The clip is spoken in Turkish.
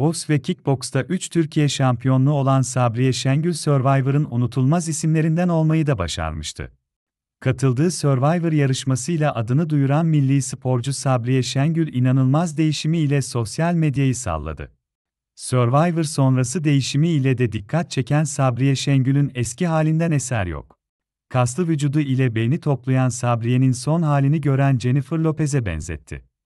Boks ve kickboksta 3 Türkiye şampiyonluğu olan Sabriye Şengül Survivor'ın unutulmaz isimlerinden olmayı da başarmıştı. Katıldığı Survivor yarışmasıyla adını duyuran milli sporcu Sabriye Şengül inanılmaz değişimi ile sosyal medyayı salladı. Survivor sonrası değişimi ile de dikkat çeken Sabriye Şengül'ün eski halinden eser yok. Kaslı vücudu ile beyni toplayan Sabriye'nin son halini gören Jennifer Lopez'e benzetti.